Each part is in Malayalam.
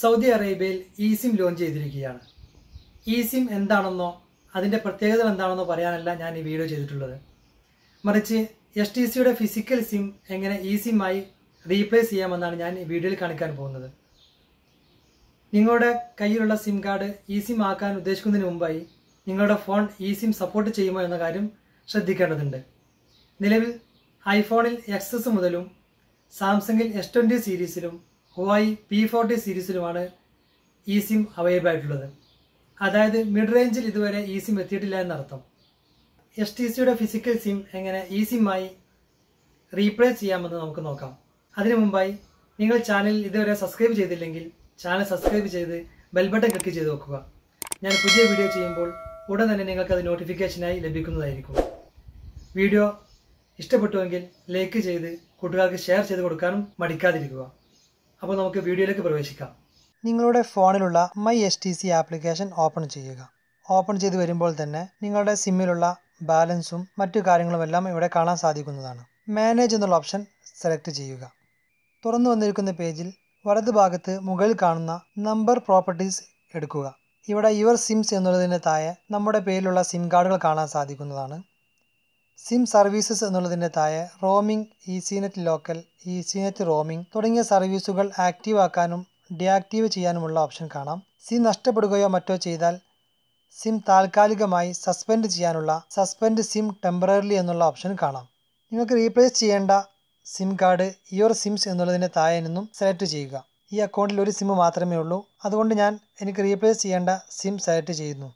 സൗദി അറേബ്യയിൽ ഇ സിം ലോഞ്ച് ചെയ്തിരിക്കുകയാണ് ഇ സിം എന്താണെന്നോ അതിൻ്റെ പ്രത്യേകത എന്താണെന്നോ പറയാനല്ല ഞാൻ ഈ വീഡിയോ ചെയ്തിട്ടുള്ളത് മറിച്ച് എസ് ടി സിയുടെ ഫിസിക്കൽ സിം എങ്ങനെ ഇ സിമായി റീപ്ലേസ് ചെയ്യാമെന്നാണ് ഞാൻ ഈ വീഡിയോയിൽ കാണിക്കാൻ പോകുന്നത് നിങ്ങളുടെ കയ്യിലുള്ള സിം കാർഡ് ഇ സിം ആക്കാൻ ഉദ്ദേശിക്കുന്നതിന് മുമ്പായി നിങ്ങളുടെ ഫോൺ ഇ സിം സപ്പോർട്ട് ചെയ്യുമോ എന്ന കാര്യം ശ്രദ്ധിക്കേണ്ടതുണ്ട് നിലവിൽ ഐഫോണിൽ എക്സസ് മുതലും സാംസങ്ങിൽ എസ് ട്വൻറ്റി സീരീസിലും ഹോയ് പി ഫോർട്ടി സീരീസിലുമാണ് ഈ സിം അവൈലബിൾ ആയിട്ടുള്ളത് അതായത് മിഡ് റേഞ്ചിൽ ഇതുവരെ ഈ സിം എത്തിയിട്ടില്ല എന്നർത്ഥം എസ് ടി സിയുടെ ഫിസിക്കൽ സിം എങ്ങനെ ഈ സിമ്മായി റീപ്ലേസ് ചെയ്യാമെന്ന് നമുക്ക് നോക്കാം അതിനു മുമ്പായി നിങ്ങൾ ചാനൽ ഇതുവരെ സബ്സ്ക്രൈബ് ചെയ്തില്ലെങ്കിൽ ചാനൽ സബ്സ്ക്രൈബ് ചെയ്ത് ബെൽബട്ടൺ ക്ലിക്ക് ചെയ്ത് നോക്കുക ഞാൻ പുതിയ വീഡിയോ ചെയ്യുമ്പോൾ ഉടൻ തന്നെ നിങ്ങൾക്കത് നോട്ടിഫിക്കേഷനായി ലഭിക്കുന്നതായിരിക്കും വീഡിയോ ഇഷ്ടപ്പെട്ടുവെങ്കിൽ ലൈക്ക് ചെയ്ത് കൂട്ടുകാർക്ക് ഷെയർ ചെയ്ത് കൊടുക്കാനും മടിക്കാതിരിക്കുക അപ്പോൾ നമുക്ക് വീഡിയോയിലേക്ക് പ്രവേശിക്കാം നിങ്ങളുടെ ഫോണിലുള്ള my S T C application open ചെയ്യുക ഓപ്പൺ ചെയ്ത് വരുമ്പോൾ തന്നെ നിങ്ങളുടെ സിമ്മിലുള്ള ബാലൻസും മറ്റു കാര്യങ്ങളുമെല്ലാം ഇവിടെ കാണാൻ സാധിക്കുന്നതാണ് മാനേജ് എന്നുള്ള ഓപ്ഷൻ സെലക്ട് ചെയ്യുക തുറന്നു വന്നിരിക്കുന്ന പേജിൽ ഭാഗത്ത് മുകളിൽ കാണുന്ന നമ്പർ പ്രോപ്പർട്ടീസ് എടുക്കുക ഇവിടെ യുവർ സിംസ് എന്നുള്ളതിന് താഴെ നമ്മുടെ പേരിലുള്ള സിം കാർഡുകൾ കാണാൻ സാധിക്കുന്നതാണ് സിം സർവീസസ് എന്നുള്ളതിൻ്റെ താഴെ roaming easy net local easy net roaming തുടങ്ങിയ സർവീസുകൾ ആക്റ്റീവ് ആക്കാനും ഡിയാക്റ്റീവ് ചെയ്യാനുമുള്ള ഓപ്ഷൻ കാണാം സിം നഷ്ടപ്പെടുകയോ മറ്റോ ചെയ്താൽ സിം താൽക്കാലികമായി സസ്പെൻഡ് ചെയ്യാനുള്ള സസ്പെൻഡ് സിം ടെമ്പററിലി എന്നുള്ള ഓപ്ഷൻ കാണാം നിങ്ങൾക്ക് റീപ്ലേസ് ചെയ്യേണ്ട സിം കാർഡ് യുവർ സിംസ് എന്നുള്ളതിൻ്റെ താഴെ നിന്നും സെലക്ട് ചെയ്യുക ഈ അക്കൗണ്ടിൽ ഒരു സിം മാത്രമേ ഉള്ളൂ അതുകൊണ്ട് ഞാൻ എനിക്ക് റീപ്ലേസ് ചെയ്യേണ്ട സിം സെലക്ട് ചെയ്യുന്നു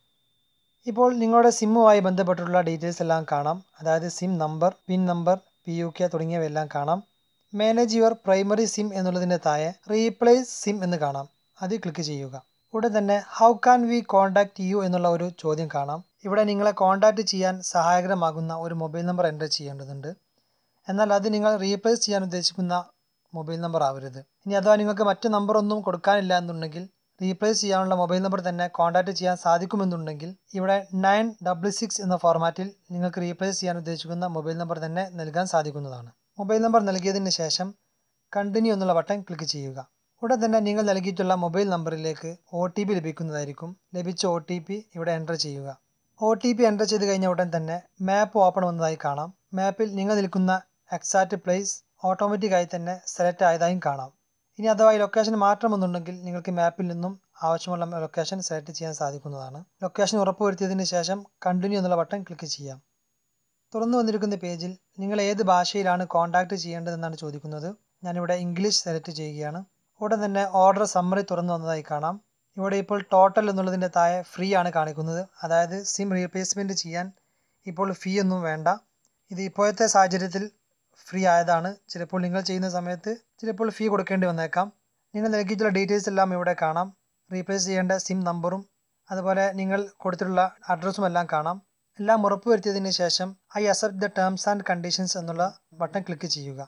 ഇപ്പോൾ നിങ്ങളുടെ സിമ്മുമായി ബന്ധപ്പെട്ടുള്ള ഡീറ്റെയിൽസ് എല്ലാം കാണാം അതായത് sim number pin number P U K തുടങ്ങിയവയെല്ലാം കാണാം മാനേജ് യുവർ പ്രൈമറി സിം എന്നുള്ളതിൻ്റെ താഴെ റീപ്ലേസ് സിം എന്ന് കാണാം അത് ക്ലിക്ക് ചെയ്യുക ഉടൻ തന്നെ how can we contact you എന്നുള്ള ഒരു ചോദ്യം കാണാം ഇവിടെ നിങ്ങളെ കോണ്ടാക്ട് ചെയ്യാൻ സഹായകരമാകുന്ന ഒരു മൊബൈൽ നമ്പർ എൻ്റർ ചെയ്യേണ്ടതുണ്ട് എന്നാൽ അത് നിങ്ങൾ റീപ്ലേസ് ചെയ്യാൻ ഉദ്ദേശിക്കുന്ന മൊബൈൽ നമ്പർ ആവരുത് ഇനി അഥവാ നിങ്ങൾക്ക് മറ്റു നമ്പറൊന്നും കൊടുക്കാനില്ല എന്നുണ്ടെങ്കിൽ റീപ്ലേസ് ചെയ്യാനുള്ള മൊബൈൽ നമ്പർ തന്നെ കോൺടാക്റ്റ് ചെയ്യാൻ സാധിക്കുമെന്നുണ്ടെങ്കിൽ ഇവിടെ നയൻ ഡബിൾ സിക്സ് എന്ന ഫോർമാറ്റിൽ നിങ്ങൾക്ക് റീപ്ലേസ് ചെയ്യാൻ ഉദ്ദേശിക്കുന്ന മൊബൈൽ നമ്പർ തന്നെ നൽകാൻ സാധിക്കുന്നതാണ് മൊബൈൽ നമ്പർ നൽകിയതിന് ശേഷം കണ്ടിന്യൂ എന്നുള്ള ബട്ടൺ ക്ലിക്ക് ചെയ്യുക ഉടൻ തന്നെ നിങ്ങൾ നൽകിയിട്ടുള്ള മൊബൈൽ നമ്പറിലേക്ക് ഒ ടി പി ലഭിക്കുന്നതായിരിക്കും ലഭിച്ച ഒ ടി പി ഇവിടെ എൻ്റർ ചെയ്യുക ഒ ടി പി എൻ്റർ ചെയ്ത് കഴിഞ്ഞ ഉടൻ തന്നെ മാപ്പ് ഓപ്പൺ വന്നതായി കാണാം മാപ്പിൽ നിങ്ങൾ നിൽക്കുന്ന എക്സാക്റ്റ് പ്ലേസ് ഓട്ടോമാറ്റിക്കായി തന്നെ സെലക്ട് ആയതായും കാണാം ഇനി അഥവാ ഈ ലൊക്കേഷൻ മാറ്റണമെന്നുണ്ടെങ്കിൽ നിങ്ങൾക്ക് മാപ്പിൽ നിന്നും ആവശ്യമുള്ള ലൊക്കേഷൻ സെലക്ട് ചെയ്യാൻ സാധിക്കുന്നതാണ് ലൊക്കേഷൻ ഉറപ്പുവരുത്തിയതിന് ശേഷം കണ്ടിന്യൂ എന്നുള്ള ബട്ടൺ ക്ലിക്ക് ചെയ്യാം തുറന്നു വന്നിരിക്കുന്ന പേജിൽ നിങ്ങൾ ഏത് ഭാഷയിലാണ് കോൺടാക്റ്റ് ചെയ്യേണ്ടതെന്നാണ് ചോദിക്കുന്നത് ഞാനിവിടെ ഇംഗ്ലീഷ് സെലക്ട് ചെയ്യുകയാണ് ഉടൻ തന്നെ ഓർഡർ സമ്മറി തുറന്നു വന്നതായി കാണാം ഇവിടെ ഇപ്പോൾ ടോട്ടൽ എന്നുള്ളതിൻ്റെ താഴെ ഫ്രീ ആണ് കാണിക്കുന്നത് അതായത് സിം റീപ്ലേസ്മെൻറ്റ് ചെയ്യാൻ ഇപ്പോൾ ഫീ ഒന്നും വേണ്ട ഇത് ഇപ്പോഴത്തെ സാഹചര്യത്തിൽ ഫ്രീ ആയതാണ് ചിലപ്പോൾ നിങ്ങൾ ചെയ്യുന്ന സമയത്ത് ചിലപ്പോൾ ഫീ കൊടുക്കേണ്ടി വന്നേക്കാം നിങ്ങൾ നൽകിയിട്ടുള്ള ഡീറ്റെയിൽസ് എല്ലാം ഇവിടെ കാണാം റീപ്ലേസ് ചെയ്യേണ്ട സിം നമ്പറും അതുപോലെ നിങ്ങൾ കൊടുത്തിട്ടുള്ള അഡ്രസ്സും എല്ലാം കാണാം എല്ലാം ഉറപ്പുവരുത്തിയതിന് ശേഷം I accept the terms and conditions എന്നുള്ള ബട്ടൺ ക്ലിക്ക് ചെയ്യുക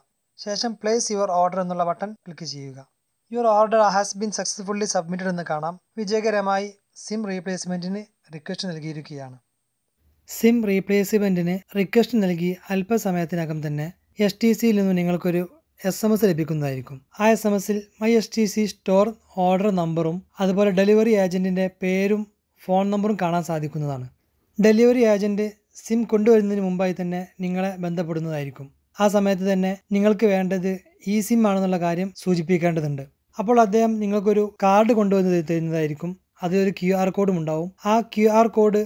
ശേഷം പ്ലേസ് യുവർ ഓർഡർ എന്നുള്ള ബട്ടൺ ക്ലിക്ക് ചെയ്യുക your order has been successfully submitted എന്ന് കാണാം വിജയകരമായി സിം റീപ്ലേസ്മെൻറ്റിന് റിക്വസ്റ്റ് നൽകിയിരിക്കുകയാണ് സിം റീപ്ലേസ്മെൻറ്റിന് റിക്വസ്റ്റ് നൽകി അല്പസമയത്തിനകം തന്നെ എസ് ടി സിയിൽ നിന്നും നിങ്ങൾക്കൊരു എസ് എം എസ് ലഭിക്കുന്നതായിരിക്കും ആ എസ് എം എസിൽ my S T C store order നമ്പറും അതുപോലെ ഡെലിവറി ഏജൻറ്റിൻ്റെ പേരും ഫോൺ നമ്പറും കാണാൻ സാധിക്കുന്നതാണ് ഡെലിവറി ഏജൻറ്റ് സിം കൊണ്ടുവരുന്നതിന് മുമ്പായി തന്നെ നിങ്ങളെ ബന്ധപ്പെടുന്നതായിരിക്കും ആ സമയത്ത് തന്നെ നിങ്ങൾക്ക് വേണ്ടത് ഇ സിം ആണെന്നുള്ള കാര്യം സൂചിപ്പിക്കേണ്ടതുണ്ട് അപ്പോൾ അദ്ദേഹം നിങ്ങൾക്കൊരു കാർഡ് കൊണ്ടുവന്ന് തരുന്നതായിരിക്കും അതിലൊരു ക്യു ആർ കോഡും ഉണ്ടാവും ആ ക്യു ആർ കോഡ്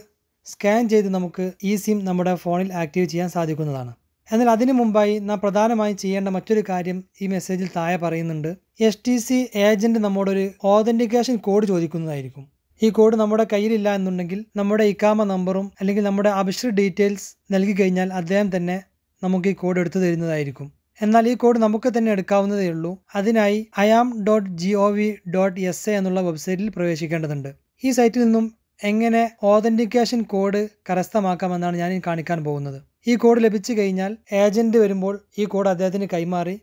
സ്കാൻ ചെയ്ത് നമുക്ക് ഈ സിം നമ്മുടെ ഫോണിൽ ആക്റ്റീവ് ചെയ്യാൻ സാധിക്കുന്നതാണ് എന്നാൽ അതിനു മുമ്പായി നാം പ്രധാനമായും ചെയ്യേണ്ട മറ്റൊരു കാര്യം ഈ മെസ്സേജിൽ താഴെ പറയുന്നുണ്ട് എസ് ടി സി ഏജൻറ്റ് നമ്മോടൊരു ഓതൻറ്റിക്കേഷൻ കോഡ് ചോദിക്കുന്നതായിരിക്കും ഈ കോഡ് നമ്മുടെ കയ്യിലില്ല എന്നുണ്ടെങ്കിൽ നമ്മുടെ ഇക്കാമ നമ്പറും അല്ലെങ്കിൽ നമ്മുടെ അഭിഷ്ട ഡീറ്റെയിൽസ് നൽകി കഴിഞ്ഞാൽ അദ്ദേഹം തന്നെ നമുക്ക് ഈ കോഡ് എടുത്തു തരുന്നതായിരിക്കും എന്നാൽ ഈ കോഡ് നമുക്ക് തന്നെ എടുക്കാവുന്നതേ ഉള്ളൂ അതിനായി IAM dot G O V dot S A എന്നുള്ള വെബ്സൈറ്റിൽ പ്രവേശിക്കേണ്ടതുണ്ട് ഈ സൈറ്റിൽ നിന്നും എങ്ങനെ ഓതൻറ്റിക്കേഷൻ കോഡ് കരസ്ഥമാക്കാമെന്നാണ് ഞാൻ കാണിക്കാൻ പോകുന്നത് ഈ കോഡ് ലഭിച്ചു കഴിഞ്ഞാൽ ഏജൻറ്റ് വരുമ്പോൾ ഈ കോഡ് അദ്ദേഹത്തിന് കൈമാറി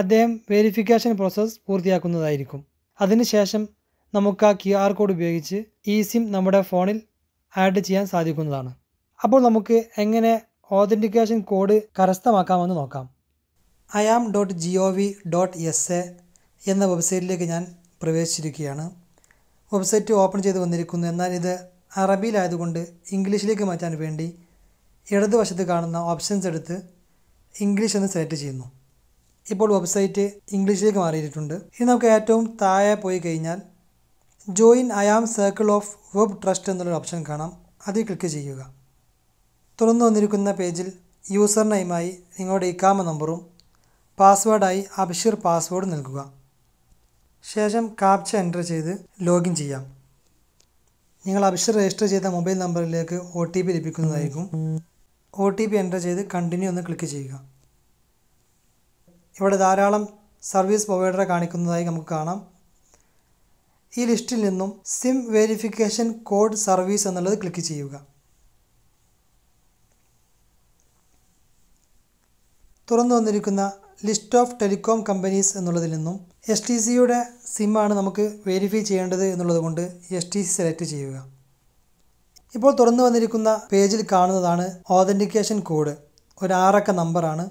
അദ്ദേഹം വെരിഫിക്കേഷൻ പ്രോസസ്സ് പൂർത്തിയാക്കുന്നതായിരിക്കും അതിനുശേഷം നമുക്ക് ആ ക്യു ആർ കോഡ് ഉപയോഗിച്ച് ഈ സിം നമ്മുടെ ഫോണിൽ ആഡ് ചെയ്യാൻ സാധിക്കുന്നതാണ് അപ്പോൾ നമുക്ക് എങ്ങനെ ഓതൻറ്റിക്കേഷൻ കോഡ് കരസ്ഥമാക്കാമെന്ന് നോക്കാം IAM dot G O V dot S A എന്ന വെബ്സൈറ്റിലേക്ക് ഞാൻ പ്രവേശിച്ചിരിക്കുകയാണ് വെബ്സൈറ്റ് ഓപ്പൺ ചെയ്ത് വന്നിരിക്കുന്നു എന്നാൽ ഇത് അറബിയിലായതുകൊണ്ട് ഇംഗ്ലീഷിലേക്ക് മാറ്റാൻ വേണ്ടി ഇടതുവശത്ത് കാണുന്ന ഓപ്ഷൻസ് എടുത്ത് ഇംഗ്ലീഷ് എന്ന് സെലക്ട് ചെയ്യുന്നു ഇപ്പോൾ വെബ്സൈറ്റ് ഇംഗ്ലീഷിലേക്ക് മാറിയിട്ടുണ്ട് ഇനി നമുക്ക് ഏറ്റവും താഴെ പോയി കഴിഞ്ഞാൽ join I am circle of web trust എന്നുള്ളൊരു ഓപ്ഷൻ കാണാം അതിൽ ക്ലിക്ക് ചെയ്യുക തുറന്നു വന്നിരിക്കുന്ന പേജിൽ യൂസർ നെയിമായി നിങ്ങളുടെ ഇക്കാമ നമ്പറും പാസ്വേഡായി അബ്ഷിർ പാസ്വേഡ് നൽകുക ശേഷം കാപ്ച എൻ്റർ ചെയ്ത് ലോഗിൻ ചെയ്യാം നിങ്ങൾ അഭിഷർ രജിസ്റ്റർ ചെയ്ത മൊബൈൽ നമ്പറിലേക്ക് ഒ ടി പി ലഭിക്കുന്നതായിരിക്കും ഒ ടി പി എൻ്റർ ചെയ്ത് കണ്ടിന്യൂ ഒന്ന് ക്ലിക്ക് ചെയ്യുക ഇവിടെ ധാരാളം സർവീസ് പ്രൊവൈഡറെ കാണിക്കുന്നതായി നമുക്ക് കാണാം ഈ ലിസ്റ്റിൽ നിന്നും സിം വെരിഫിക്കേഷൻ കോഡ് സർവീസ് എന്നുള്ളത് ക്ലിക്ക് ചെയ്യുക തുറന്നു വന്നിരിക്കുന്ന ലിസ്റ്റ് ഓഫ് ടെലികോം കമ്പനീസ് എന്നുള്ളതിൽ നിന്നും എസ് ടി സിയുടെ സിമ്മാണ് നമുക്ക് വെരിഫൈ ചെയ്യേണ്ടത് എന്നുള്ളത് കൊണ്ട് എസ് ടി സി സെലക്ട് ചെയ്യുക ഇപ്പോൾ തുറന്നു വന്നിരിക്കുന്ന പേജിൽ കാണുന്നതാണ് ഓതൻറ്റിക്കേഷൻ കോഡ് ഒരു ആറക്ക നമ്പറാണ്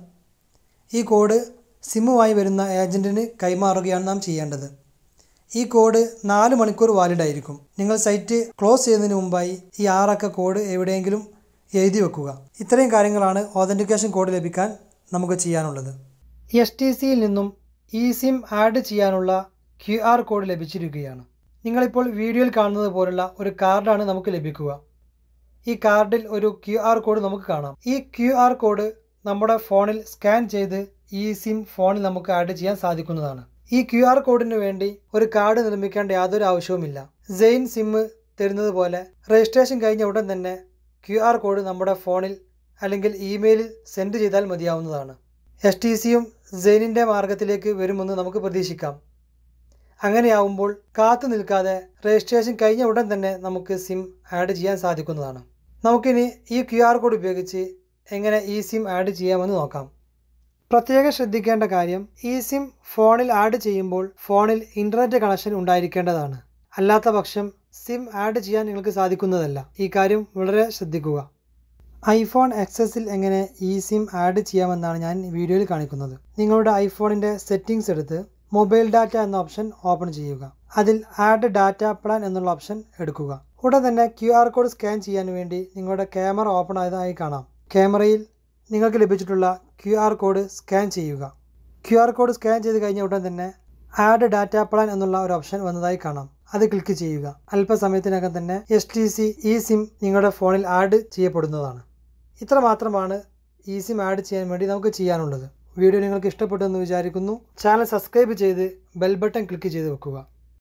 ഈ കോഡ് സിമ്മുമായി വരുന്ന ഏജൻറ്റിന് കൈമാറുകയാണ് നാം ചെയ്യേണ്ടത് ഈ കോഡ് നാല് മണിക്കൂർ വാലിഡ് ആയിരിക്കും നിങ്ങൾ സൈറ്റ് ക്ലോസ് ചെയ്യുന്നതിന് മുമ്പായി ഈ ആറക്ക കോഡ് എവിടെയെങ്കിലും എഴുതി വെക്കുക ഇത്രയും കാര്യങ്ങളാണ് ഓതൻറ്റിക്കേഷൻ കോഡ് ലഭിക്കാൻ നമുക്ക് ചെയ്യാനുള്ളത് എസ് ടി സിയിൽ നിന്നും ഇ സിം ആഡ് ചെയ്യാനുള്ള ക്യു ആർ കോഡ് ലഭിച്ചിരിക്കുകയാണ് നിങ്ങളിപ്പോൾ വീഡിയോയിൽ കാണുന്നത് പോലുള്ള ഒരു കാർഡാണ് നമുക്ക് ലഭിക്കുക ഈ കാർഡിൽ ഒരു ക്യു ആർ കോഡ് നമുക്ക് കാണാം ഈ ക്യു ആർ കോഡ് നമ്മുടെ ഫോണിൽ സ്കാൻ ചെയ്ത് ഇ സിം ഫോണിൽ നമുക്ക് ആഡ് ചെയ്യാൻ സാധിക്കുന്നതാണ് ഈ ക്യു ആർ കോഡിന് വേണ്ടി ഒരു കാർഡ് നിർമ്മിക്കേണ്ട യാതൊരു ആവശ്യവുമില്ല സെയിൻ സിം തരുന്നത് പോലെ രജിസ്ട്രേഷൻ കഴിഞ്ഞ ഉടൻ തന്നെ ക്യു ആർ കോഡ് നമ്മുടെ ഫോണിൽ അല്ലെങ്കിൽ ഇമെയിലിൽ സെൻഡ് ചെയ്താൽ മതിയാവുന്നതാണ് എസ് ടി സിയും സെയിനിൻ്റെ മാർഗത്തിലേക്ക് വരുമെന്ന് നമുക്ക് പ്രതീക്ഷിക്കാം അങ്ങനെയാവുമ്പോൾ കാത്തു നിൽക്കാതെ രജിസ്ട്രേഷൻ കഴിഞ്ഞ ഉടൻ തന്നെ നമുക്ക് സിം ആഡ് ചെയ്യാൻ സാധിക്കുന്നതാണ് നമുക്കിനി ഈ ക്യു ആർ കോഡ് ഉപയോഗിച്ച് എങ്ങനെ ഈ സിം ആഡ് ചെയ്യാമെന്ന് നോക്കാം പ്രത്യേകം ശ്രദ്ധിക്കേണ്ട കാര്യം ഈ സിം ഫോണിൽ ആഡ് ചെയ്യുമ്പോൾ ഫോണിൽ ഇൻ്റർനെറ്റ് കണക്ഷൻ ഉണ്ടായിരിക്കേണ്ടതാണ് അല്ലാത്ത പക്ഷം സിം ആഡ് ചെയ്യാൻ നിങ്ങൾക്ക് സാധിക്കുന്നതല്ല ഈ കാര്യം വളരെ ശ്രദ്ധിക്കുക ഐഫോൺ എക്സസിൽ എങ്ങനെ ഇ സിം ആഡ് ചെയ്യാമെന്നാണ് ഞാൻ വീഡിയോയിൽ കാണിക്കുന്നത് നിങ്ങളുടെ ഐഫോണിൻ്റെ സെറ്റിംഗ്സ് എടുത്ത് മൊബൈൽ ഡാറ്റ എന്ന ഓപ്ഷൻ ഓപ്പൺ ചെയ്യുക അതിൽ ആഡ് ഡാറ്റ പ്ലാൻ എന്നുള്ള ഓപ്ഷൻ എടുക്കുക ഉടൻ തന്നെ ക്യു ആർ കോഡ് സ്കാൻ ചെയ്യാൻ വേണ്ടി നിങ്ങളുടെ ക്യാമറ ഓപ്പൺ ആയതായി കാണാം ക്യാമറയിൽ നിങ്ങൾക്ക് ലഭിച്ചിട്ടുള്ള ക്യു ആർ കോഡ് സ്കാൻ ചെയ്യുക ക്യു ആർ കോഡ് സ്കാൻ ചെയ്ത് കഴിഞ്ഞ ഉടൻ തന്നെ ആഡ് ഡാറ്റ പ്ലാൻ എന്നുള്ള ഒരു ഓപ്ഷൻ വന്നതായി കാണാം അത് ക്ലിക്ക് ചെയ്യുക അല്പസമയത്തിനകം തന്നെ S T C e sim നിങ്ങളുടെ ഫോണിൽ ആഡ് ചെയ്യപ്പെടുന്നതാണ് ഇത്ര മാത്രമാണ് ഈ സിം ആഡ് ചെയ്യാൻ വേണ്ടി നമുക്ക് ചെയ്യാനുള്ളത് വീഡിയോ നിങ്ങൾക്ക് ഇഷ്ടപ്പെട്ടു എന്ന് വിചാരിക്കുന്നു ചാനൽ സബ്സ്ക്രൈബ് ചെയ്ത് ബെൽ ബട്ടൺ ക്ലിക്ക് ചെയ്ത് വെക്കുക